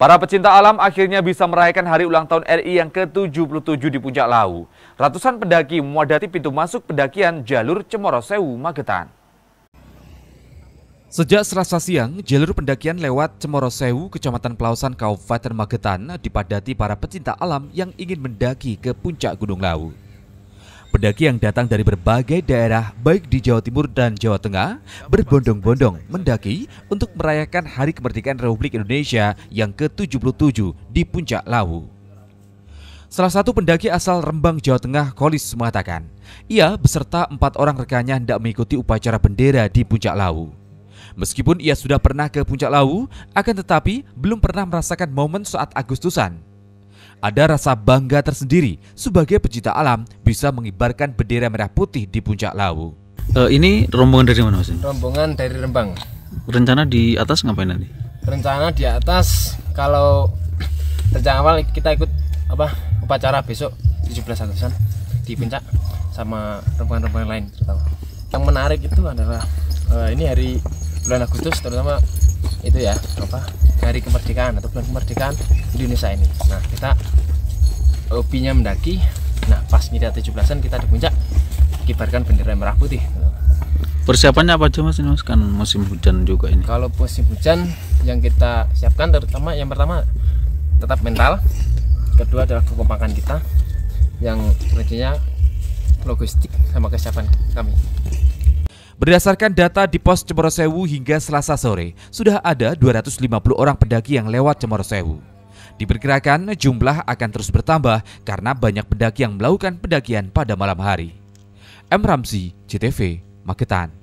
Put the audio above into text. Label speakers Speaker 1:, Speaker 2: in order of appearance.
Speaker 1: Para pecinta alam akhirnya bisa merayakan hari ulang tahun RI yang ke-77 di Puncak Lawu. Ratusan pendaki memadati pintu masuk pendakian jalur Cemoro Sewu, Magetan. Sejak Selasa siang, jalur pendakian lewat Cemoro Sewu, Kecamatan Pelausan, Kabupaten Magetan dipadati para pecinta alam yang ingin mendaki ke puncak Gunung Lawu. Pendaki yang datang dari berbagai daerah baik di Jawa Timur dan Jawa Tengah berbondong-bondong mendaki untuk merayakan Hari Kemerdekaan Republik Indonesia yang ke-77 di Puncak Lawu. Salah satu pendaki asal Rembang, Jawa Tengah, Kolis mengatakan, ia beserta empat orang rekannya hendak mengikuti upacara bendera di Puncak Lawu. Meskipun ia sudah pernah ke Puncak Lawu, akan tetapi belum pernah merasakan momen saat Agustusan ada rasa bangga tersendiri sebagai pecinta alam bisa mengibarkan bendera merah putih di puncak Lawu. Uh, ini rombongan dari mana mas?
Speaker 2: Rombongan dari Rembang. Rencana di atas ngapain nanti? Rencana di atas kalau rencana awal kita ikut apa upacara besok 17 Agustusan di puncak sama rombongan-rombongan lain terutama. Gitu. Yang menarik itu adalah uh, ini hari bulan Agustus terutama itu ya apa hari kemerdekaan atau bulan kemerdekaan Indonesia ini nah kita hobinya mendaki nah pas ngira 17-an kita di puncak kibarkan bendera merah putih persiapannya apa aja mas ini mas kan musim hujan juga ini kalau musim hujan yang kita siapkan terutama yang pertama tetap mental kedua adalah kekompakan kita yang berikutnya logistik sama kesiapan kami
Speaker 1: Berdasarkan data di pos Cemoro Sewu hingga Selasa sore, sudah ada 250 orang pendaki yang lewat Cemoro Sewu. Diperkirakan jumlah akan terus bertambah karena banyak pendaki yang melakukan pendakian pada malam hari. M. Ramzi, CTV, Magetan.